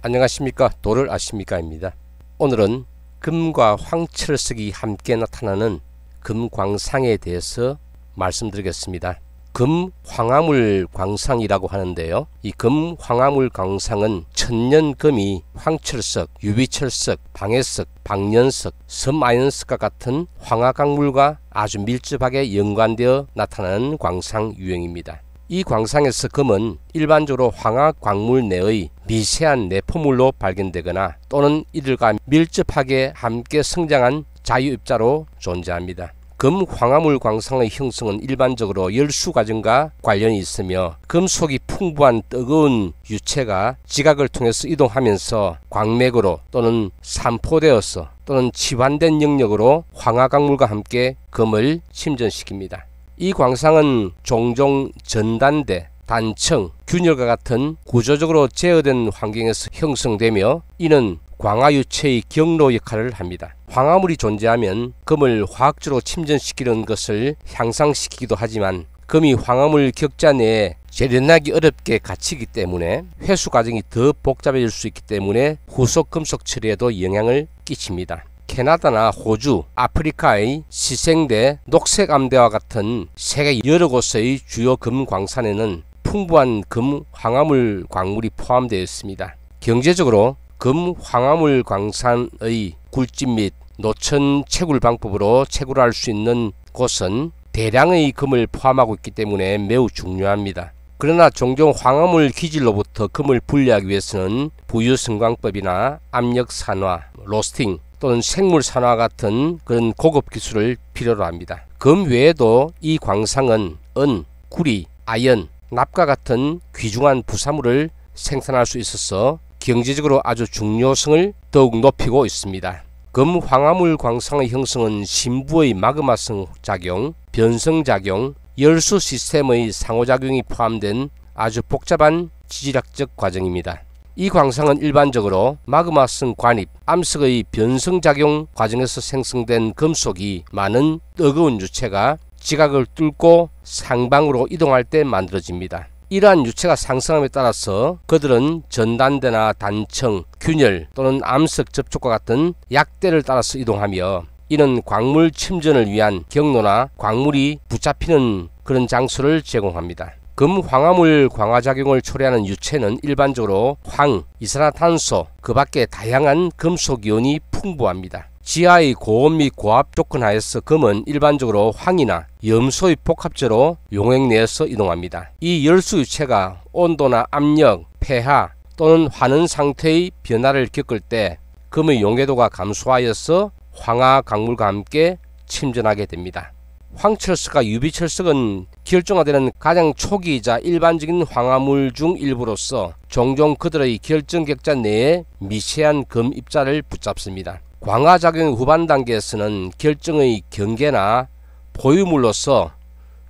안녕하십니까 도를 아십니까입니다. 오늘은 금과 황철석이 함께 나타나는 금광상에 대해서 말씀드리겠습니다. 금황화물 광상이라고 하는데요. 이 금황화물 광상은 천년금이 황철석, 유비철석, 방해석, 방년석, 섬아연석과 같은 황화강물과 아주 밀접하게 연관되어 나타나는 광상 유형입니다. 이 광상에서 금은 일반적으로 황학 광물 내의 미세한 내포물로 발견되거나 또는 이들과 밀접하게 함께 성장한 자유입자로 존재합니다. 금 황화물 광상의 형성은 일반적으로 열수 과정과 관련이 있으며 금 속이 풍부한 뜨거운 유체가 지각을 통해서 이동하면서 광맥으로 또는 산포되어서 또는 치환된 영역으로 황화강물과 함께 금을 침전시킵니다. 이 광상은 종종 전단대, 단층, 균열과 같은 구조적으로 제어된 환경에서 형성되며 이는 광화유체의 경로 역할을 합니다. 황화물이 존재하면 금을 화학적으로 침전시키는 것을 향상시키기도 하지만 금이 황화물 격자 내에 재련하기 어렵게 갇히기 때문에 회수 과정이 더 복잡해질 수 있기 때문에 후속 금속 처리에도 영향을 끼칩니다. 캐나다나 호주, 아프리카의 시생대, 녹색암대와 같은 세계 여러 곳의 주요 금광산에는 풍부한 금 황화물 광물이 포함되어 있습니다. 경제적으로 금 황화물 광산의 굴집 및 노천 채굴 방법으로 채굴할 수 있는 곳은 대량의 금을 포함하고 있기 때문에 매우 중요합니다. 그러나 종종 황화물 기질로부터 금을 분리하기 위해서는 부유성광법이나 압력산화, 로스팅, 또는 생물 산화 같은 그런 고급 기술을 필요로 합니다. 금 외에도 이 광상은 은, 구리, 아연, 납과 같은 귀중한 부사물을 생산할 수 있어서 경제적으로 아주 중요성을 더욱 높이고 있습니다. 금 황화물 광상의 형성은 신부의 마그마성 작용, 변성작용, 열수 시스템의 상호작용이 포함된 아주 복잡한 지질학적 과정입니다. 이 광상은 일반적으로 마그마성 관입, 암석의 변성작용 과정에서 생성된 금속이 많은 뜨거운 유체가 지각을 뚫고 상방으로 이동할 때 만들어집니다. 이러한 유체가 상승함에 따라서 그들은 전단대나 단청, 균열 또는 암석 접촉과 같은 약대를 따라서 이동하며 이는 광물 침전을 위한 경로나 광물이 붙잡히는 그런 장소를 제공합니다. 금황화물 광화작용을 초래하는 유체는 일반적으로 황, 이산화탄소, 그 밖에 다양한 금속이온이 풍부합니다. 지하의 고온 및 고압 조건 하에서 금은 일반적으로 황이나 염소의 복합재로 용액 내에서 이동합니다. 이 열수 유체가 온도나 압력, 폐하 또는 환원 상태의 변화를 겪을 때 금의 용해도가 감소하여서 황화 강물과 함께 침전하게 됩니다. 황철석과 유비철석은 결정화되는 가장 초기이자 일반적인 황화물 중 일부로서 종종 그들의 결정격자 내에 미세한 금입자를 붙잡습니다. 광화작용 후반 단계에서는 결정의 경계나 보유물로서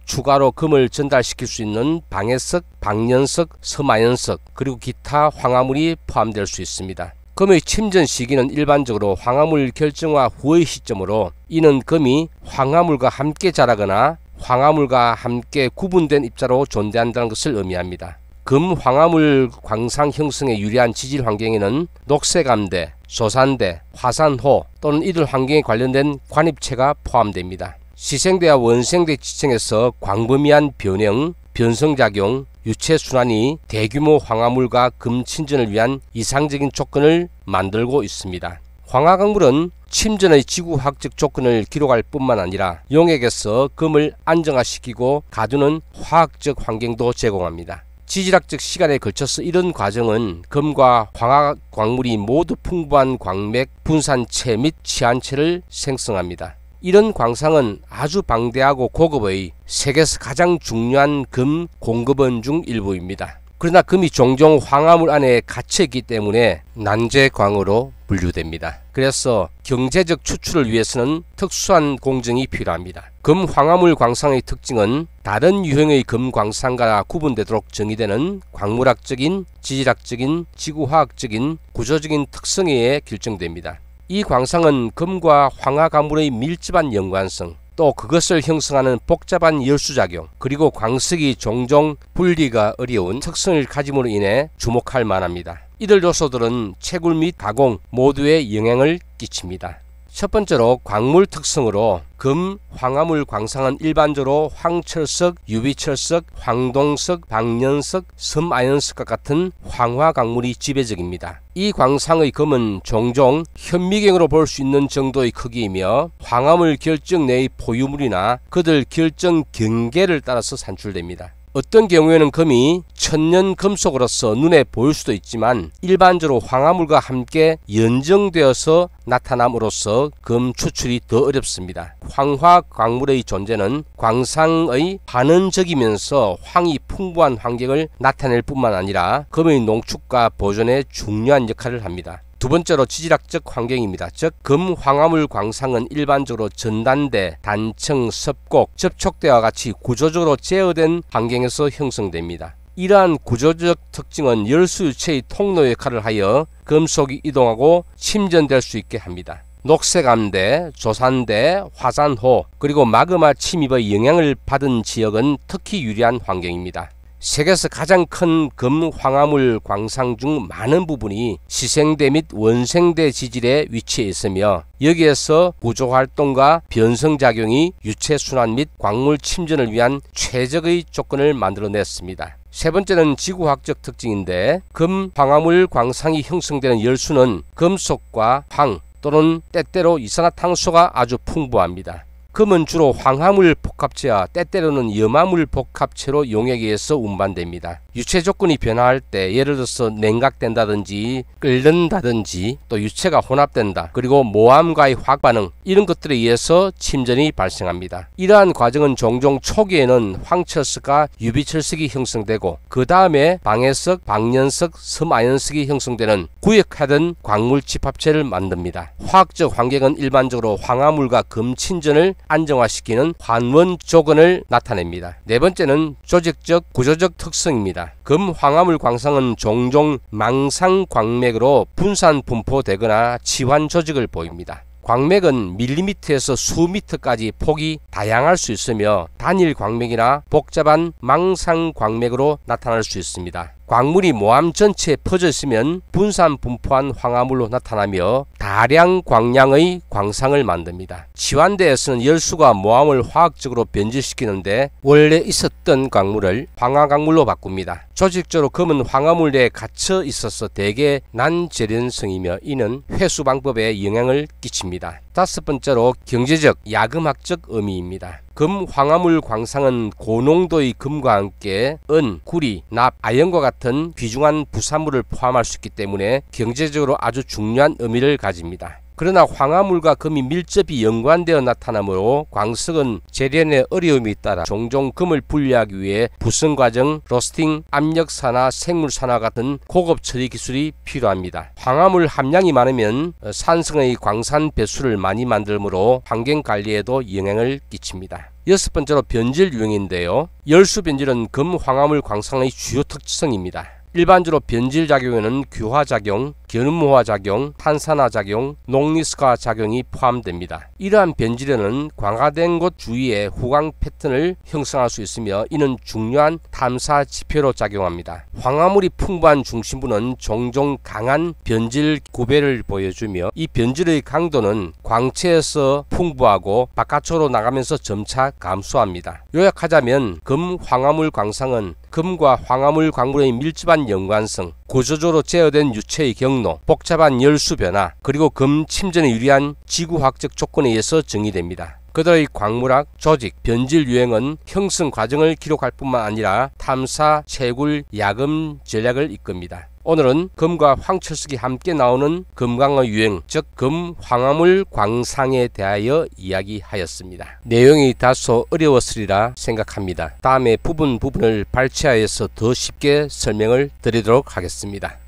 추가로 금을 전달시킬 수 있는 방해석, 방년석, 서마연석, 그리고 기타 황화물이 포함될 수 있습니다. 금의 침전 시기는 일반적으로 황화물 결정화 후의 시점으로 이는 금이 황화물과 함께 자라거나 황화물과 함께 구분된 입자로 존재한다는 것을 의미합니다. 금 황화물 광상 형성에 유리한 지질 환경에는 녹색암대, 소산대, 화산호 또는 이들 환경에 관련된 관입체가 포함됩니다. 시생대와 원생대 지층에서 광범위한 변형, 변성작용, 유체순환이 대규모 황화물과 금친전을 위한 이상적인 조건을 만들고 있습니다. 황화광물은 침전의 지구학적 조건을 기록할 뿐만 아니라 용액에서 금을 안정화시키고 가두는 화학적 환경도 제공합니다. 지질학적 시간에 걸쳐서 이런 과정은 금과 광학 광물이 모두 풍부한 광맥, 분산체 및 치안체를 생성합니다. 이런 광상은 아주 방대하고 고급의 세계에서 가장 중요한 금 공급원 중 일부입니다. 그러나 금이 종종 황화물 안에 갇혀 있기 때문에 난제광으로 분류됩니다. 그래서 경제적 추출을 위해서는 특수한 공정이 필요합니다. 금 황화물 광상의 특징은 다른 유형의 금 광상과 구분되도록 정의되는 광물학적인, 지질학적인, 지구화학적인, 구조적인 특성에 의해 결정됩니다. 이 광상은 금과 황화 가물의 밀집한 연관성, 또 그것을 형성하는 복잡한 열수작용 그리고 광석이 종종 분리가 어려운 특성을 가짐으로 인해 주목할 만합니다. 이들 요소들은 채굴 및 가공 모두에 영향을 끼칩니다. 첫 번째로 광물 특성으로 금, 황화물 광상은 일반적으로 황철석, 유비철석, 황동석, 방년석, 섬아연석과 같은 황화 광물이 지배적입니다. 이 광상의 금은 종종 현미경으로 볼 수 있는 정도의 크기이며 황화물 결정 내의 포유물이나 그들 결정 경계를 따라서 산출됩니다. 어떤 경우에는 금이 천연 금속으로서 눈에 보일 수도 있지만 일반적으로 황화물과 함께 연정되어서 나타남으로써 금 추출이 더 어렵습니다. 황화 광물의 존재는 광상의 반응적이면서 황이 풍부한 환경을 나타낼 뿐만 아니라 금의 농축과 보존에 중요한 역할을 합니다. 두 번째로 지질학적 환경입니다. 즉 금황화물 광상은 일반적으로 전단대, 단층, 섭곡, 접촉대와 같이 구조적으로 제어된 환경에서 형성됩니다. 이러한 구조적 특징은 열수유체의 통로 역할을 하여 금속이 이동하고 침전될 수 있게 합니다. 녹색암대, 조산대, 화산호, 그리고 마그마 침입의 영향을 받은 지역은 특히 유리한 환경입니다. 세계에서 가장 큰 금황화물 광상 중 많은 부분이 시생대 및 원생대 지질에 위치해 있으며 여기에서 구조활동과 변성작용이 유체순환 및 광물 침전을 위한 최적의 조건을 만들어냈습니다. 세 번째는 지구학적 특징인데 금, 황화물, 광상이 형성되는 열수는 금속과 황, 또는 때때로 이산화탄소가 아주 풍부합니다. 금은 주로 황화물 복합체와 때때로는 염화물 복합체로 용액에 서 운반됩니다. 유체 조건이 변화할 때 예를 들어서 냉각된다든지 끓는다든지 또 유체가 혼합된다 그리고 모함과의 화학반응 이런 것들에 의해서 침전이 발생합니다. 이러한 과정은 종종 초기에는 황철석과 유비철석이 형성되고 그 다음에 방해석, 방년석, 섬아연석이 형성되는 구역하던 광물집합체를 만듭니다. 화학적 환경은 일반적으로 황화물과 금친전을 안정화시키는 환원 조건을 나타냅니다. 네 번째는 조직적 구조적 특성입니다. 금황화물 광상은 종종 망상 광맥으로 분산 분포되거나 치환 조직을 보입니다. 광맥은 밀리미터에서 수미터까지 폭이 다양할 수 있으며 단일 광맥이나 복잡한 망상 광맥으로 나타날 수 있습니다. 광물이 모함 전체에 퍼져 있으면 분산 분포한 황화물로 나타나며 다량 광량의 광상을 만듭니다. 지환대에서는 열수가 모함을 화학적으로 변질시키는데 원래 있었던 광물을 황화광물로 바꿉니다. 조직적으로 검은 황화물 내에 갇혀 있어서 대개 난재련성이며 이는 회수 방법에 영향을 끼칩니다. 다섯 번째로 경제적 야금학적 의미입니다. 금황화물 광상은 고농도의 금과 함께 은, 구리, 납, 아연과 같은 귀중한 부산물을 포함할 수 있기 때문에 경제적으로 아주 중요한 의미를 가집니다. 그러나 황화물과 금이 밀접히 연관되어 나타나므로 광석은 재련의 어려움이 따라 종종 금을 분리하기 위해 부승 과정, 로스팅, 압력산화, 생물산화 같은 고급 처리 기술이 필요합니다. 황화물 함량이 많으면 어, 산성의 광산 배수를 많이 만들므로 환경 관리에도 영향을 끼칩니다. 여섯 번째로 변질 유형인데요. 열수 변질은 금 황화물 광산의 주요 특성입니다. 일반적으로 변질 작용에는 규화 작용, 견음화 작용, 탄산화 작용, 녹리스화 작용이 포함됩니다. 이러한 변질에는 광화된 곳 주위에 후광 패턴을 형성할 수 있으며 이는 중요한 탐사 지표로 작용합니다. 황화물이 풍부한 중심부는 종종 강한 변질 구배를 보여주며 이 변질의 강도는 광채에서 풍부하고 바깥으로 나가면서 점차 감소합니다. 요약하자면 금 황화물 광상은 금과 황화물 광물의 밀집한 연관성, 고조조로 제어된 유체의 경로, 복잡한 열수 변화, 그리고 금침전에 유리한 지구학적 조건에 의해서 정의됩니다. 그들의 광물학, 조직, 변질 유행은 형성 과정을 기록할 뿐만 아니라 탐사, 채굴, 야금 전략을 이끕니다. 오늘은 금과 황철석이 함께 나오는 금광의 유행, 즉 금황화물 광상에 대하여 이야기하였습니다. 내용이 다소 어려웠으리라 생각합니다. 다음에 부분 부분을 발췌하여서 더 쉽게 설명을 드리도록 하겠습니다.